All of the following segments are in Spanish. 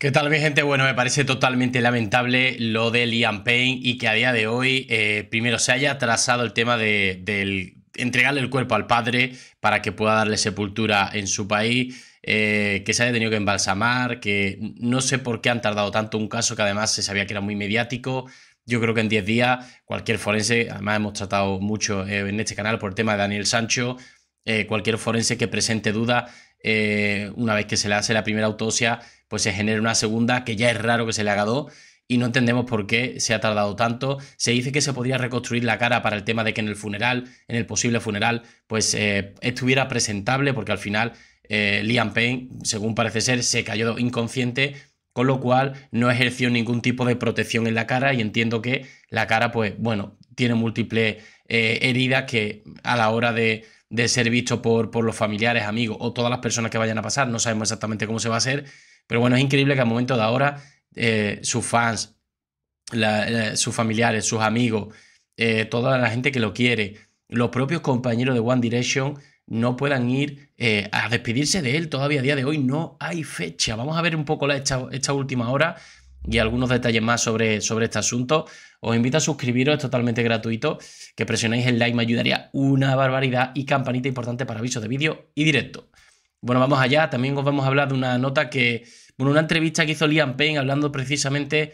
¿Qué tal, mi gente? Bueno, me parece totalmente lamentable lo de Liam Payne y que a día de hoy eh, primero se haya trazado el tema de, del entregarle el cuerpo al padre para que pueda darle sepultura en su país, eh, que se haya tenido que embalsamar, que no sé por qué han tardado tanto un caso que además se sabía que era muy mediático. Yo creo que en 10 días cualquier forense, además hemos tratado mucho eh, en este canal por el tema de Daniel Sancho, cualquier forense que presente duda una vez que se le hace la primera autopsia pues se genera una segunda, que ya es raro que se le haga dos, y no entendemos por qué se ha tardado tanto. Se dice que se podría reconstruir la cara para el tema de que en el funeral, en el posible funeral, pues eh, estuviera presentable, porque al final eh, Liam Payne, según parece ser, se cayó inconsciente, con lo cual no ejerció ningún tipo de protección en la cara y entiendo que la cara, pues bueno, tiene múltiples eh, heridas que a la hora de, ser visto por, por los familiares, amigos o todas las personas que vayan a pasar, no sabemos exactamente cómo se va a hacer, pero bueno, es increíble que al momento de ahora eh, sus fans, eh, sus familiares, sus amigos, eh, toda la gente que lo quiere, los propios compañeros de One Direction no puedan ir a despedirse de él todavía a día de hoy. No hay fecha. Vamos a ver un poco la, esta, última hora y algunos detalles más sobre, sobre este asunto. Os invito a suscribiros, es totalmente gratuito. Que presionéis el like me ayudaría una barbaridad y campanita importante para avisos de vídeo y directo. Bueno, vamos allá. También os vamos a hablar de una nota que. Bueno, una entrevista que hizo Liam Payne hablando precisamente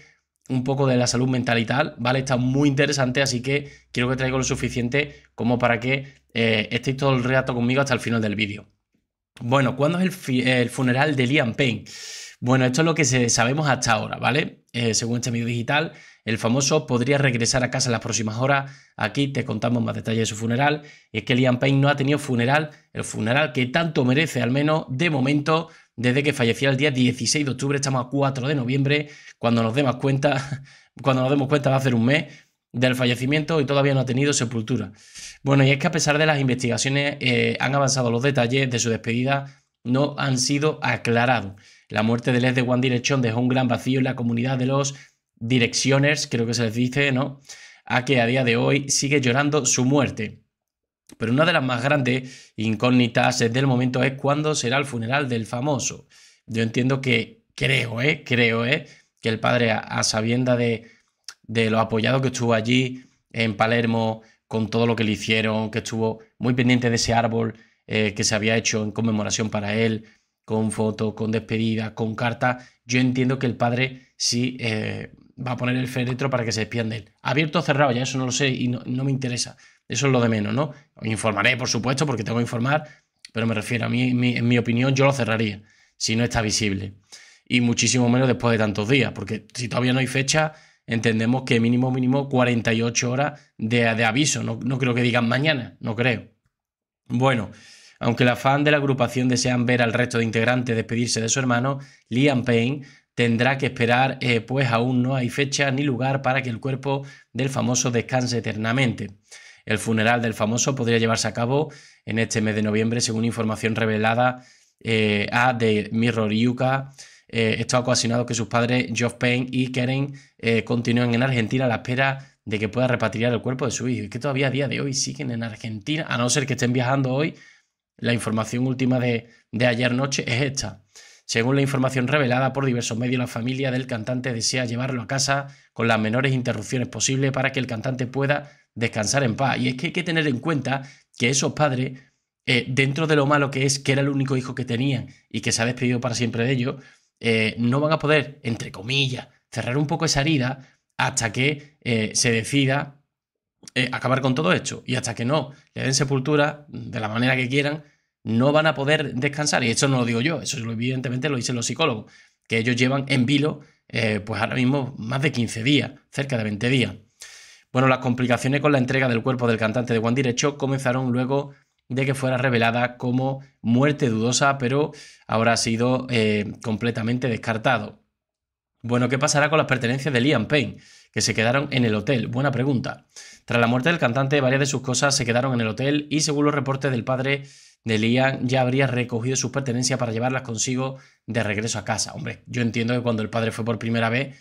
un poco de la salud mental y tal, ¿vale? Está muy interesante, así que quiero que traigo lo suficiente como para que eh, estéis todo el rato conmigo hasta el final del vídeo. Bueno, ¿cuándo es el, funeral de Liam Payne? Bueno, esto es lo que sabemos hasta ahora, ¿vale? Eh, según este medio digital, el famoso podría regresar a casa en las próximas horas. Aquí te contamos más detalles de su funeral. Y es que Liam Payne no ha tenido funeral, el funeral que tanto merece, al menos de momento, desde que falleció el día 16 de octubre. Estamos a 4 de noviembre. Cuando nos demos cuenta, cuando nos demos cuenta va a ser un mes del fallecimiento y todavía no ha tenido sepultura. Bueno, y es que a pesar de las investigaciones eh, han avanzado los detalles de su despedida, no han sido aclarados. La muerte de ex de One Direction dejó un gran vacío en la comunidad de los direcciones creo que se les dice, ¿no? A que a día de hoy sigue llorando su muerte. Pero una de las más grandes incógnitas del momento es cuándo será el funeral del famoso. Yo entiendo que, creo, ¿eh? Creo, ¿eh? Que el padre, a, sabienda de, de lo apoyado que estuvo allí en Palermo, con todo lo que le hicieron, que estuvo muy pendiente de ese árbol eh, que se había hecho en conmemoración para él, con fotos, con despedida, con carta, yo entiendo que el padre sí eh, va a poner el féretro para que se despiende de él. Abierto o cerrado, ya eso no lo sé y no, me interesa. Eso es lo de menos, ¿no? informaré, por supuesto, porque tengo que informar, pero me refiero a mí, en mi opinión, yo lo cerraría, si no está visible. Y muchísimo menos después de tantos días, porque si todavía no hay fecha, entendemos que mínimo, mínimo 48 horas de, aviso. No, no creo que digan mañana, no creo. Bueno. Aunque la fan de la agrupación desean ver al resto de integrantes despedirse de su hermano, Liam Payne tendrá que esperar, eh, pues aún no hay fecha ni lugar para que el cuerpo del famoso descanse eternamente. El funeral del famoso podría llevarse a cabo en este mes de noviembre, según información revelada eh, a de Mirror Yuka. Está eh, esto ha ocasionado que sus padres, Geoff Payne y Karen, continúen en Argentina a la espera de que pueda repatriar el cuerpo de su hijo. Y que todavía a día de hoy siguen en Argentina, a no ser que estén viajando hoy. La información última de, de ayer noche es esta. Según la información revelada por diversos medios, la familia del cantante desea llevarlo a casa con las menores interrupciones posibles para que el cantante pueda descansar en paz. Y es que hay que tener en cuenta que esos padres, eh, dentro de lo malo que es que era el único hijo que tenían y que se ha despedido para siempre de ellos, eh, no van a poder, entre comillas, cerrar un poco esa herida hasta que eh, se decida acabar con todo esto. Y hasta que no le den sepultura de la manera que quieran, no van a poder descansar. Y eso no lo digo yo, eso evidentemente lo dicen los psicólogos, que ellos llevan en vilo, eh, pues ahora mismo más de 15 días, cerca de 20 días. Bueno, las complicaciones con la entrega del cuerpo del cantante de One Direction comenzaron luego de que fuera revelada como muerte dudosa, pero ahora ha sido eh, completamente descartado. Bueno, ¿qué pasará con las pertenencias de Liam Payne, que se quedaron en el hotel? Buena pregunta. Tras la muerte del cantante, varias de sus cosas se quedaron en el hotel y según los reportes del padre, de Liam ya habría recogido sus pertenencias para llevarlas consigo de regreso a casa. Hombre, yo entiendo que cuando el padre fue por primera vez,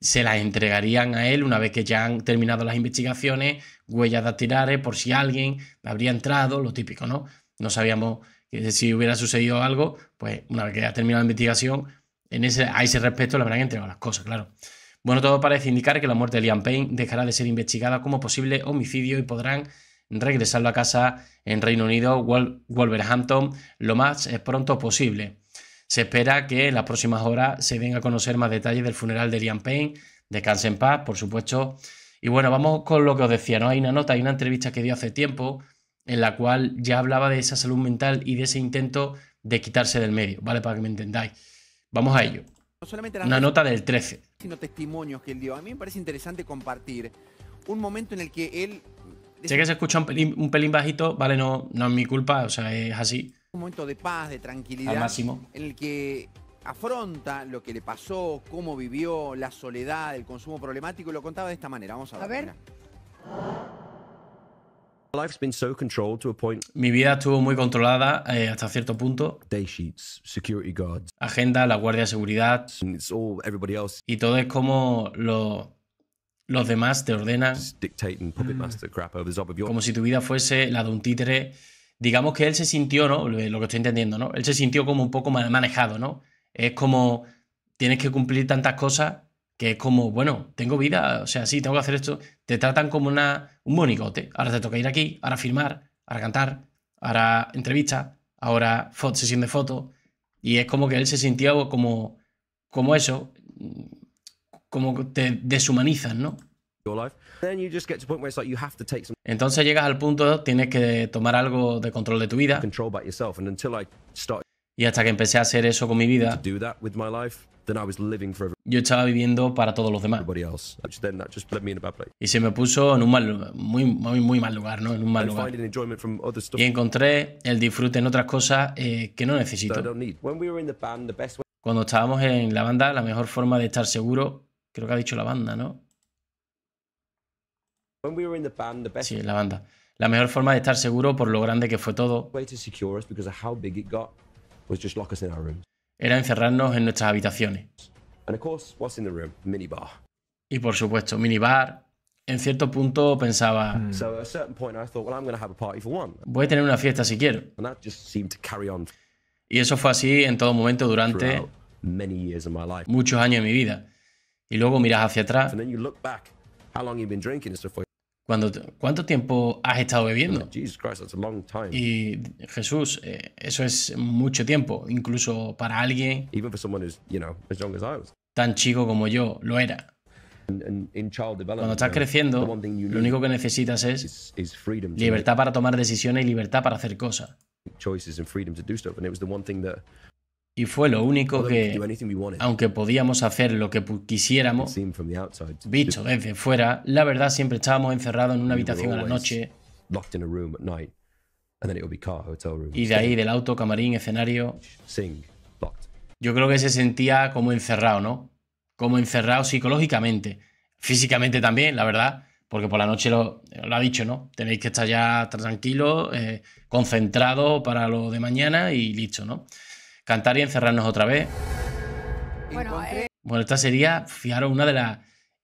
se las entregarían a él una vez que ya han terminado las investigaciones, huellas dactilares, por si alguien habría entrado, lo típico, ¿no? No sabíamos que si hubiera sucedido algo, pues una vez que haya terminado la investigación, en ese, a ese respecto le habrán entregado las cosas, claro. Bueno, todo parece indicar que la muerte de Liam Payne dejará de ser investigada como posible homicidio y podrán regresarlo a casa en Reino Unido, Wolverhampton, lo más eh, pronto posible. Se espera que en las próximas horas se venga a conocer más detalles del funeral de Liam Payne, descanse en paz, por supuesto. Y bueno, vamos con lo que os decía, ¿no? Hay una nota, hay una entrevista que dio hace tiempo en la cual ya hablaba de esa salud mental y de ese intento de quitarse del medio, ¿vale? Para que me entendáis. Vamos a ello. una nota del 13. Sino que él dio. A mí me parece interesante compartir un momento en el que él si es que se escucha un pelín, bajito, vale, no, no es mi culpa, o sea, es así. Un momento de paz, de tranquilidad. Al máximo. el que afronta lo que le pasó, cómo vivió, la soledad, el consumo problemático, y lo contaba de esta manera. Vamos a, ver. Mi vida estuvo muy controlada eh, hasta cierto punto. Agenda, la guardia de seguridad. Y todo es como lo, los demás te ordenan como si tu vida fuese la de un títere. Digamos que él se sintió, ¿no? Lo que estoy entendiendo, ¿no? Él se sintió como un poco manejado, ¿no? Es como tienes que cumplir tantas cosas que es como, bueno, tengo vida, o sea, sí, tengo que hacer esto. Te tratan como una, un monigote. Ahora te toca ir aquí, ahora firmar, ahora cantar, ahora entrevista, ahora sesión de fotos. Y es como que él se sintió como, como eso, como te deshumanizan ¿no? Entonces llegas al punto, tienes que tomar algo de control de tu vida. Y hasta que empecé a hacer eso con mi vida, yo estaba viviendo para todos los demás. Y se me puso en un mal, muy, muy, muy mal lugar, ¿no? En un mal lugar. Y encontré el disfrute en otras cosas eh, que no necesito. Cuando estábamos en la banda, la mejor forma de estar seguro Creo que ha dicho la banda, ¿no? Sí, la banda. La mejor forma de estar seguro por lo grande que fue todo era encerrarnos en nuestras habitaciones. Y por supuesto, minibar. En cierto punto pensaba, voy a tener una fiesta si quiero. Y eso fue así en todo momento durante muchos años de mi vida. Y luego miras hacia atrás. Cuando, ¿Cuánto tiempo has estado bebiendo? Y Jesús, eh, eso es mucho tiempo, incluso para alguien tan chico como yo lo era. Cuando estás creciendo, lo único que necesitas es libertad para tomar decisiones y libertad para hacer cosas. Y fue lo único que, aunque podíamos hacer lo que quisiéramos, visto desde fuera, la verdad siempre estábamos encerrados en una habitación a la noche. Y de ahí del auto, camarín, escenario. Yo creo que se sentía como encerrado, ¿no? Como encerrado psicológicamente. Físicamente también, la verdad. Porque por la noche lo, ha dicho, ¿no? Tenéis que estar ya tranquilo, eh, concentrado para lo de mañana y listo, ¿no? cantar y encerrarnos otra vez. Eh, bueno, esta sería, fijaros, una de las...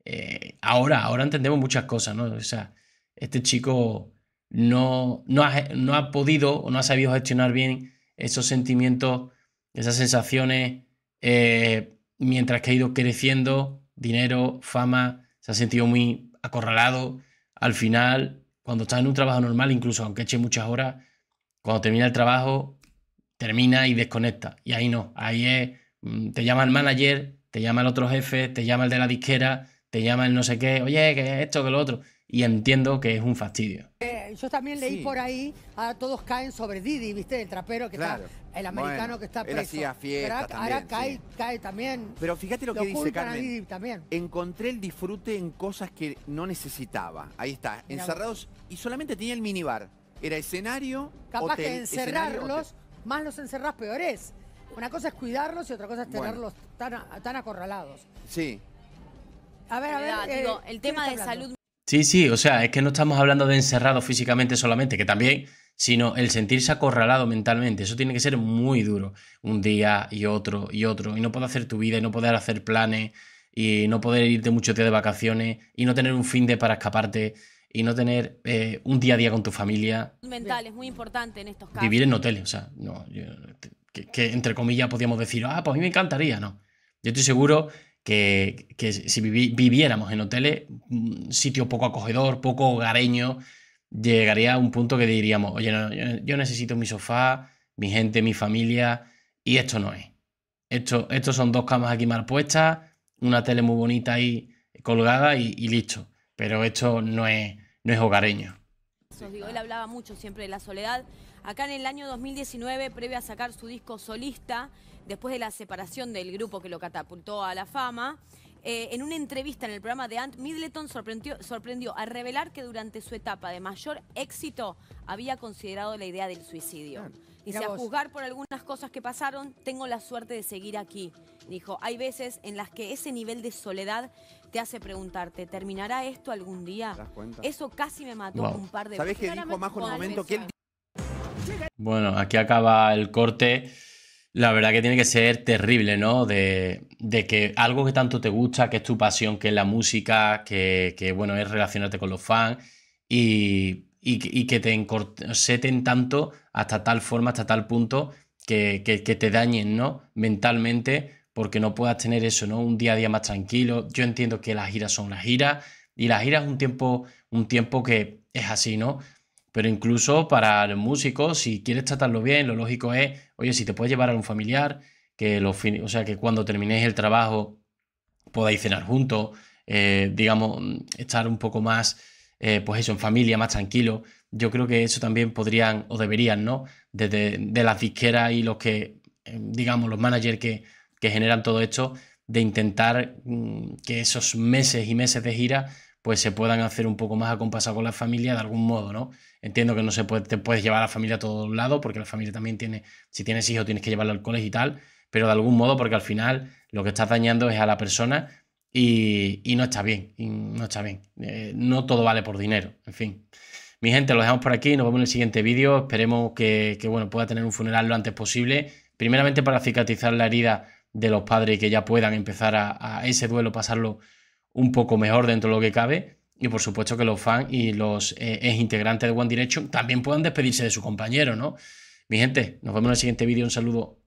Eh, ahora, ahora entendemos muchas cosas, ¿no? O sea, este chico no, no, ha, podido o no ha sabido gestionar bien esos sentimientos, esas sensaciones, eh, mientras que ha ido creciendo, dinero, fama, se ha sentido muy acorralado. Al final, cuando está en un trabajo normal, incluso aunque eche muchas horas, cuando termina el trabajo, termina y desconecta. Y ahí no, ahí es, mm, te llama el manager, te llama el otro jefe, te llama el de la disquera, te llama el no sé qué, oye, que esto, que lo otro. Y entiendo que es un fastidio. Eh, yo también leí por ahí, ahora todos caen sobre Didi, ¿viste? El trapero que está, el americano que está preso. Él ahora, cae, cae, también. Pero fíjate lo, que dice Carmen. también. Encontré el disfrute en cosas que no necesitaba. Ahí está, encerrados y solamente tenía el minibar. Era escenario, Capaz de encerrarlos más los encerras peores. Una cosa es cuidarlos y otra cosa es tenerlos tan, acorralados. Sí. A ver, a ver. Eh, el tema de salud. Sí, sí, o sea, es que no estamos hablando de encerrado físicamente solamente, que también, sino el sentirse acorralado mentalmente. Eso tiene que ser muy duro. Un día y otro y otro. Y no poder hacer tu vida y no poder hacer planes y no poder irte mucho tiempo de vacaciones y no tener un fin de para escaparte y no tener eh, un día a día con tu familia. es muy importante Vivir en hoteles, o sea, no, que, entre comillas podríamos decir, ah, pues a mí me encantaría, no. Yo estoy seguro que, si viviéramos en hoteles, un mm, sitio poco acogedor, poco hogareño, llegaría a un punto que diríamos, oye, yo, necesito mi sofá, mi gente, mi familia, y esto no es. Esto, son dos camas aquí mal puestas, una tele muy bonita ahí colgada y, y listo. Pero esto no es no es hogareño. Él hablaba mucho siempre de la soledad. Acá en el año 2019, previo a sacar su disco solista, después de la separación del grupo que lo catapultó a la fama, eh, en una entrevista en el programa de Ant Middleton sorprendió, sorprendió al revelar que durante su etapa de mayor éxito había considerado la idea del suicidio. Dice, a juzgar por algunas cosas que pasaron, tengo la suerte de seguir aquí. Dijo, hay veces en las que ese nivel de soledad te hace preguntarte, ¿terminará esto algún día? Eso casi me mató un par de veces. momento? Bueno, aquí acaba el corte. La verdad que tiene que ser terrible, ¿no? De, de, que algo que tanto te gusta, que es tu pasión, que es la música, que, que bueno, es relacionarte con los fans y, y, que te encorseten tanto hasta tal forma, hasta tal punto, que, que, te dañen, ¿no? Mentalmente, porque no puedas tener eso, ¿no? Un día a día más tranquilo. Yo entiendo que las giras son las giras y las giras es un tiempo, un tiempo que es así, ¿no? Pero incluso para los músicos, si quieres tratarlo bien, lo lógico es, oye, si te puedes llevar a un familiar, que, lo o sea, que cuando terminéis el trabajo podáis cenar juntos, eh, digamos, estar un poco más, eh, pues eso, en familia, más tranquilo. Yo creo que eso también podrían o deberían, ¿no? Desde de las disqueras y los que, em, digamos, los managers que, que generan todo esto, de intentar mm, que esos meses y meses de gira pues se puedan hacer un poco más acompasados con la familia de algún modo, ¿no? Entiendo que no se puede, te puedes llevar a la familia a todos lados, porque la familia también tiene, si tienes hijos tienes que llevarlo al colegio y tal, pero de algún modo, porque al final lo que estás dañando es a la persona y, no está bien, no está bien. Eh, no todo vale por dinero, en fin. Mi gente, lo dejamos por aquí, nos vemos en el siguiente vídeo, esperemos que, bueno, pueda tener un funeral lo antes posible, primeramente para cicatrizar la herida de los padres que ya puedan empezar a ese duelo, pasarlo un poco mejor dentro de lo que cabe. Y por supuesto que los fans y los eh, ex integrantes de One Direction también puedan despedirse de su compañero, ¿no? Mi gente, nos vemos en el siguiente vídeo. Un saludo.